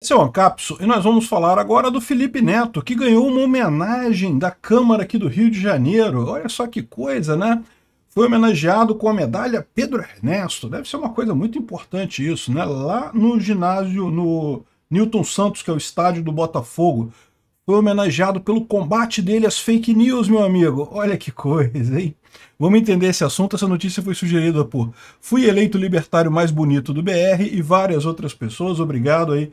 Esse é o Ancapso e nós vamos falar agora do Felipe Neto, que ganhou uma homenagem da Câmara aqui do Rio de Janeiro. Olha só que coisa, né? Foi homenageado com a medalha Pedro Ernesto. Deve ser uma coisa muito importante isso, né? Lá no ginásio, no Newton Santos, que é o estádio do Botafogo, foi homenageado pelo combate dele às fake news, meu amigo. Olha que coisa, hein? Vamos entender esse assunto. Essa notícia foi sugerida por Fui eleito libertário mais bonito do BR e várias outras pessoas. Obrigado aí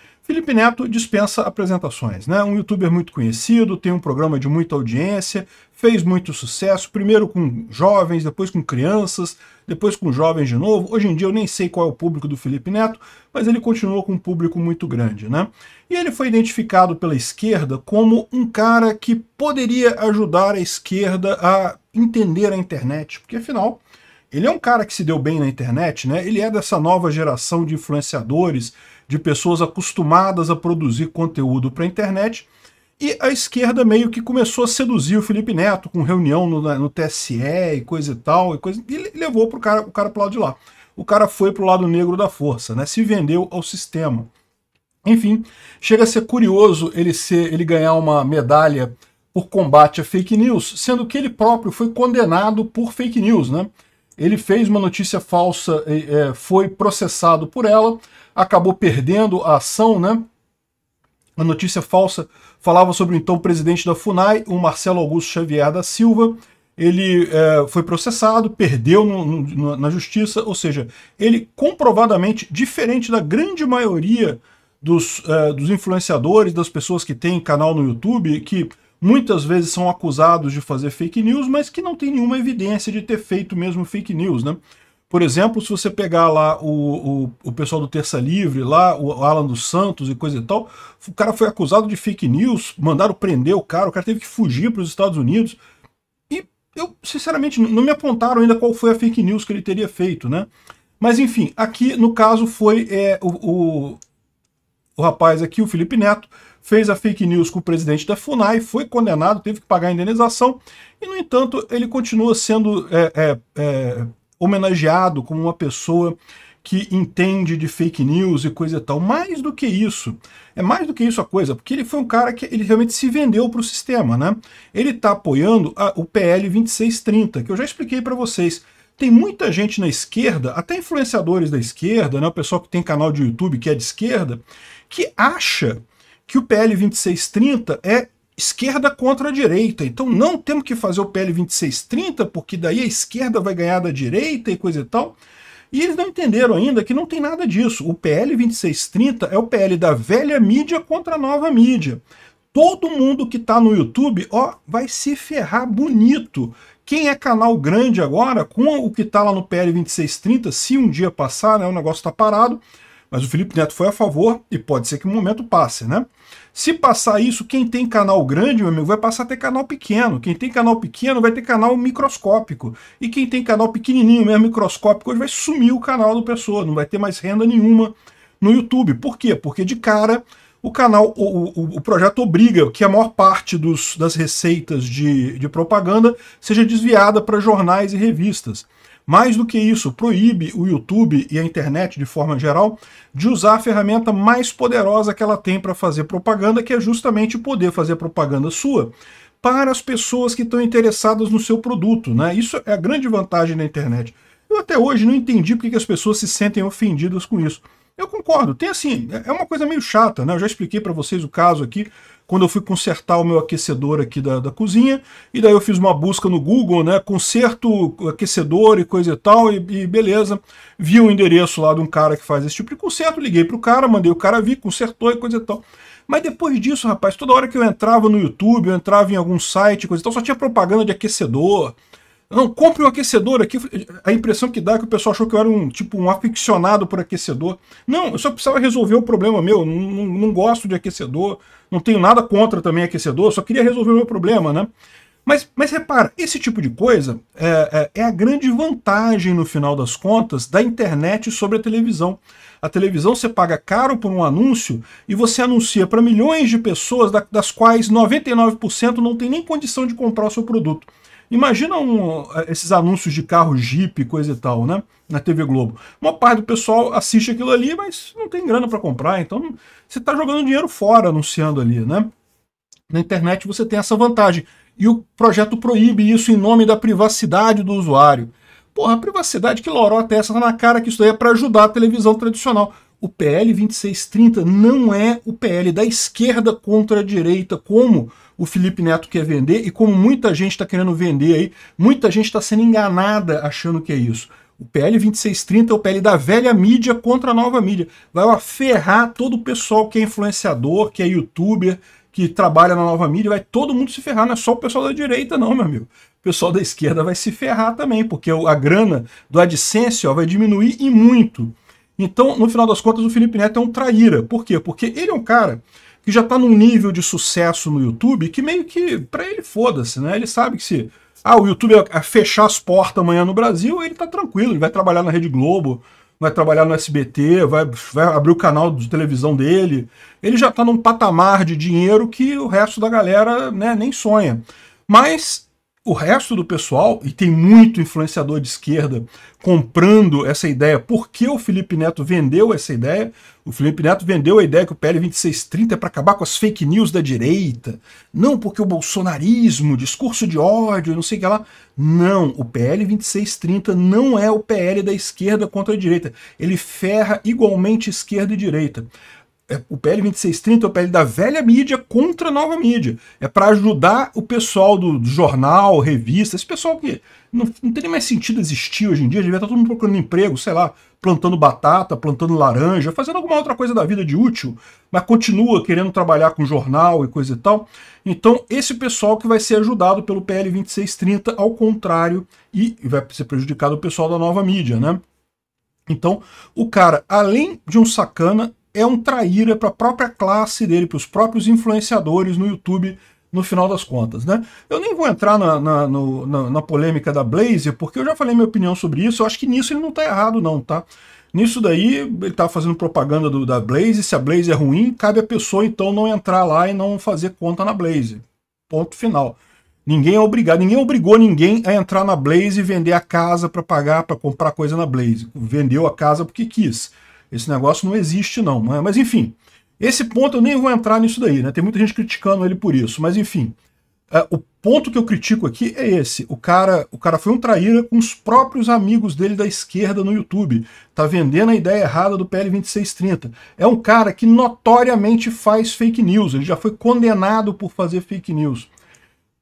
Felipe Neto dispensa apresentações, né? Um youtuber muito conhecido, tem um programa de muita audiência, fez muito sucesso, primeiro com jovens, depois com crianças, depois com jovens de novo. Hoje em dia eu nem sei qual é o público do Felipe Neto, mas ele continuou com um público muito grande, né? E ele foi identificado pela esquerda como um cara que poderia ajudar a esquerda a entender a internet, porque afinal ele é um cara que se deu bem na internet, né? Ele é dessa nova geração de influenciadores, de pessoas acostumadas a produzir conteúdo para a internet. E a esquerda meio que começou a seduzir o Felipe Neto com reunião no, no TSE e coisa e tal, e, coisa, e levou pro cara, o cara pro lado de lá. O cara foi pro lado negro da força, né? Se vendeu ao sistema. Enfim, chega a ser curioso ele, ser, ele ganhar uma medalha por combate a fake news, sendo que ele próprio foi condenado por fake news, né? Ele fez uma notícia falsa, é, foi processado por ela, acabou perdendo a ação, né? A notícia falsa falava sobre então, o então presidente da FUNAI, o Marcelo Augusto Xavier da Silva. Ele é, foi processado, perdeu no, no, na justiça, ou seja, ele comprovadamente, diferente da grande maioria dos, é, dos influenciadores, das pessoas que têm canal no YouTube, que muitas vezes são acusados de fazer fake news, mas que não tem nenhuma evidência de ter feito mesmo fake news, né? Por exemplo, se você pegar lá o, o, o, pessoal do Terça Livre, lá o Alan dos Santos e coisa e tal, o cara foi acusado de fake news, mandaram prender o cara, o cara teve que fugir para os Estados Unidos. E eu, sinceramente, não me apontaram ainda qual foi a fake news que ele teria feito, né? Mas enfim, aqui no caso foi é, o, o o rapaz aqui, o Felipe Neto, fez a fake news com o presidente da FUNAI, foi condenado, teve que pagar a indenização, e, no entanto, ele continua sendo é, é, é, homenageado como uma pessoa que entende de fake news e coisa e tal. Mais do que isso, é mais do que isso a coisa, porque ele foi um cara que ele realmente se vendeu para o sistema, né? Ele está apoiando a, o PL 2630, que eu já expliquei para vocês tem muita gente na esquerda, até influenciadores da esquerda, né, o pessoal que tem canal de YouTube que é de esquerda, que acha que o PL 2630 é esquerda contra a direita. Então não temos que fazer o PL 2630, porque daí a esquerda vai ganhar da direita e coisa e tal. E eles não entenderam ainda que não tem nada disso. O PL 2630 é o PL da velha mídia contra a nova mídia. Todo mundo que está no YouTube, ó, vai se ferrar bonito. Quem é canal grande agora, com o que está lá no PL 2630, se um dia passar, né, o negócio está parado, mas o Felipe Neto foi a favor e pode ser que um momento passe, né? Se passar isso, quem tem canal grande, meu amigo, vai passar a ter canal pequeno. Quem tem canal pequeno vai ter canal microscópico. E quem tem canal pequenininho, mesmo microscópico, hoje vai sumir o canal do pessoa, não vai ter mais renda nenhuma no YouTube. Por quê? Porque de cara o canal, o, o, o, projeto obriga que a maior parte dos, das receitas de, de propaganda seja desviada para jornais e revistas. Mais do que isso, proíbe o YouTube e a internet de forma geral de usar a ferramenta mais poderosa que ela tem para fazer propaganda, que é justamente poder fazer propaganda sua para as pessoas que estão interessadas no seu produto. Né? Isso é a grande vantagem da internet. Eu até hoje não entendi porque as pessoas se sentem ofendidas com isso. Eu concordo, tem assim, é uma coisa meio chata, né? Eu já expliquei para vocês o caso aqui quando eu fui consertar o meu aquecedor aqui da, da cozinha, e daí eu fiz uma busca no Google, né, conserto aquecedor e coisa e tal, e, e beleza, vi o um endereço lá de um cara que faz esse tipo de conserto, liguei pro cara, mandei o cara vir, consertou e coisa e tal. Mas depois disso, rapaz, toda hora que eu entrava no YouTube, eu entrava em algum site, coisa e tal, só tinha propaganda de aquecedor, não, compre um aquecedor aqui. A impressão que dá é que o pessoal achou que eu era um tipo um aficionado por aquecedor. Não, eu só precisava resolver o problema meu. Não, não, não gosto de aquecedor, não tenho nada contra também aquecedor, só queria resolver o meu problema, né? Mas, mas repara, esse tipo de coisa é, é, é a grande vantagem, no final das contas, da internet sobre a televisão. A televisão você paga caro por um anúncio e você anuncia para milhões de pessoas, das quais 99% não tem nem condição de comprar o seu produto. Imagina um, eh, esses anúncios de carro Jeep, coisa e tal, né? Na TV Globo. Uma parte do pessoal assiste aquilo ali, mas não tem grana para comprar, então você está jogando dinheiro fora anunciando ali, né? Na internet você tem essa vantagem. E o projeto proíbe isso em nome da privacidade do usuário. Porra, a privacidade que lorota é essa tá na cara que isso daí é para ajudar a televisão tradicional o PL 2630 não é o PL da esquerda contra a direita, como o Felipe Neto quer vender e como muita gente está querendo vender aí, muita gente está sendo enganada achando que é isso. O PL 2630 é o PL da velha mídia contra a nova mídia. Vai lá ferrar todo o pessoal que é influenciador, que é youtuber, que trabalha na nova mídia, vai todo mundo se ferrar, não é só o pessoal da direita não, meu amigo. O pessoal da esquerda vai se ferrar também, porque a grana do AdSense ó, vai diminuir e muito. Então, no final das contas, o Felipe Neto é um traíra. Por quê? Porque ele é um cara que já está num nível de sucesso no YouTube que meio que, para ele, foda-se, né? Ele sabe que se ah, o YouTube é, é fechar as portas amanhã no Brasil, ele tá tranquilo, ele vai trabalhar na Rede Globo, vai trabalhar no SBT, vai, vai abrir o canal de televisão dele. Ele já tá num patamar de dinheiro que o resto da galera né, nem sonha. Mas o resto do pessoal, e tem muito influenciador de esquerda comprando essa ideia, porque o Felipe Neto vendeu essa ideia. O Felipe Neto vendeu a ideia que o PL 2630 é para acabar com as fake news da direita. Não porque o bolsonarismo, discurso de ódio, não sei o que lá. Não, o PL 2630 não é o PL da esquerda contra a direita. Ele ferra igualmente esquerda e direita. É o PL 2630 é o PL da velha mídia contra a nova mídia. É para ajudar o pessoal do, do, jornal, revista, esse pessoal que não, não tem nem mais sentido existir hoje em dia, devia estar tá todo mundo procurando emprego, sei lá, plantando batata, plantando laranja, fazendo alguma outra coisa da vida de útil, mas continua querendo trabalhar com jornal e coisa e tal. Então, esse pessoal que vai ser ajudado pelo PL 2630, ao contrário, e vai ser prejudicado o pessoal da nova mídia, né? Então, o cara, além de um sacana, é um traíra para a própria classe dele, para os próprios influenciadores no YouTube, no final das contas. Né? Eu nem vou entrar na, na, no, na, na polêmica da Blaze, porque eu já falei minha opinião sobre isso, eu acho que nisso ele não está errado não, tá? Nisso daí, ele está fazendo propaganda do, da Blaze, se a Blaze é ruim, cabe a pessoa então não entrar lá e não fazer conta na Blaze. Ponto final. Ninguém é obrigado, ninguém obrigou ninguém a entrar na Blaze e vender a casa para pagar, para comprar coisa na Blaze. Vendeu a casa porque quis. Esse negócio não existe, não. Né? Mas, enfim, esse ponto eu nem vou entrar nisso daí, né? Tem muita gente criticando ele por isso. Mas, enfim, é, o ponto que eu critico aqui é esse. O cara, o cara foi um traíra com os próprios amigos dele da esquerda no YouTube. Tá vendendo a ideia errada do PL 2630. É um cara que notoriamente faz fake news. Ele já foi condenado por fazer fake news.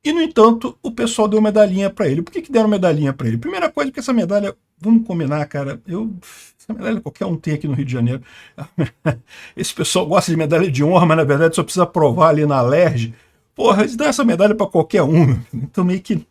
E, no entanto, o pessoal deu medalhinha para ele. Por que, que deram medalhinha para ele? Primeira coisa, porque essa medalha vamos combinar, cara. Eu, essa medalha qualquer um tem aqui no Rio de Janeiro. Esse pessoal gosta de medalha de honra, mas na verdade só precisa provar ali na Lerge, Porra, eles dão essa medalha para qualquer um. Então meio que.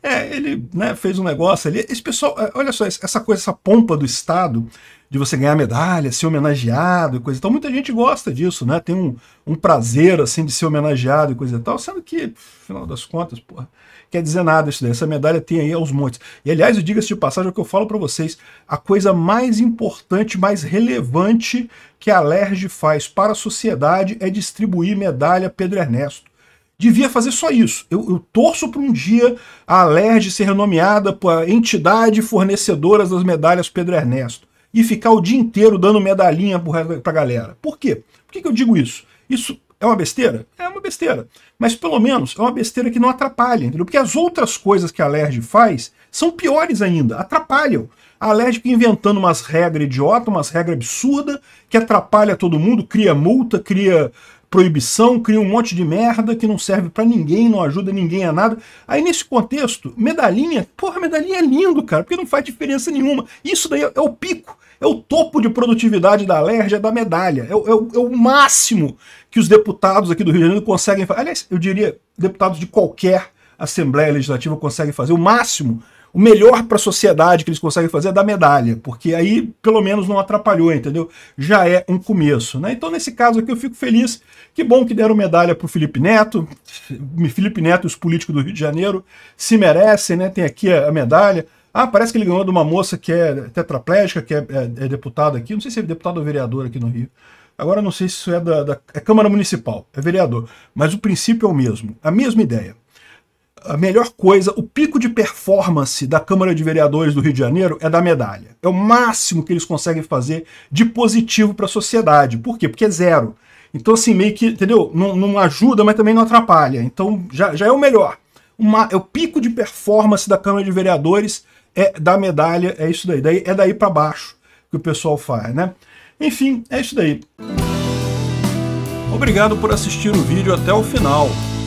É, ele né, fez um negócio ali. Esse pessoal, é, olha só, essa coisa, essa pompa do Estado, de você ganhar medalha, ser homenageado e coisa e tal. Muita gente gosta disso, né? Tem um, um prazer, assim, de ser homenageado e coisa e tal, sendo que, afinal das contas, porra, quer dizer nada isso daí. Essa medalha tem aí aos montes. E, aliás, eu digo se de passagem, é o que eu falo para vocês, a coisa mais importante, mais relevante que a LERJ faz para a sociedade é distribuir medalha Pedro Ernesto devia fazer só isso. Eu, eu torço para um dia a Alerj ser renomeada para entidade fornecedora das medalhas Pedro Ernesto e ficar o dia inteiro dando medalhinha pra galera. Por quê? Por que, que eu digo isso? Isso é uma besteira? É uma besteira. Mas pelo menos é uma besteira que não atrapalha, entendeu? Porque as outras coisas que a LERJ faz são piores ainda, atrapalham. A LERJ fica inventando umas regras idiota, umas regras absurdas, que atrapalha todo mundo, cria multa, cria proibição, cria um monte de merda que não serve para ninguém, não ajuda ninguém a nada. Aí nesse contexto, medalhinha, porra, medalhinha é lindo, cara, porque não faz diferença nenhuma. Isso daí é o pico, é o topo de produtividade da alergia é da medalha. É o, é, o, é o, máximo que os deputados aqui do Rio de Janeiro conseguem fazer. Aliás, eu diria deputados de qualquer Assembleia Legislativa conseguem fazer o máximo o melhor para a sociedade que eles conseguem fazer é dar medalha, porque aí pelo menos não atrapalhou, entendeu? Já é um começo, né? Então nesse caso aqui eu fico feliz, que bom que deram medalha para o Felipe Neto, Felipe Neto e os políticos do Rio de Janeiro se merecem, né? Tem aqui a medalha, ah, parece que ele ganhou de uma moça que é tetraplégica, que é, é, é deputada aqui, não sei se é deputado ou vereador aqui no Rio, Agora não sei se isso é da, da é Câmara Municipal, é vereador, mas o princípio é o mesmo, a mesma ideia a melhor coisa, o pico de performance da Câmara de Vereadores do Rio de Janeiro é da medalha. É o máximo que eles conseguem fazer de positivo para a sociedade. Por quê? Porque é zero. Então, assim, meio que, entendeu? Não, não ajuda, mas também não atrapalha. Então, já, já é o melhor. Uma, é o pico de performance da Câmara de Vereadores é da medalha, é isso daí. daí é daí para baixo que o pessoal faz, né? Enfim, é isso daí. Obrigado por assistir o vídeo até o final.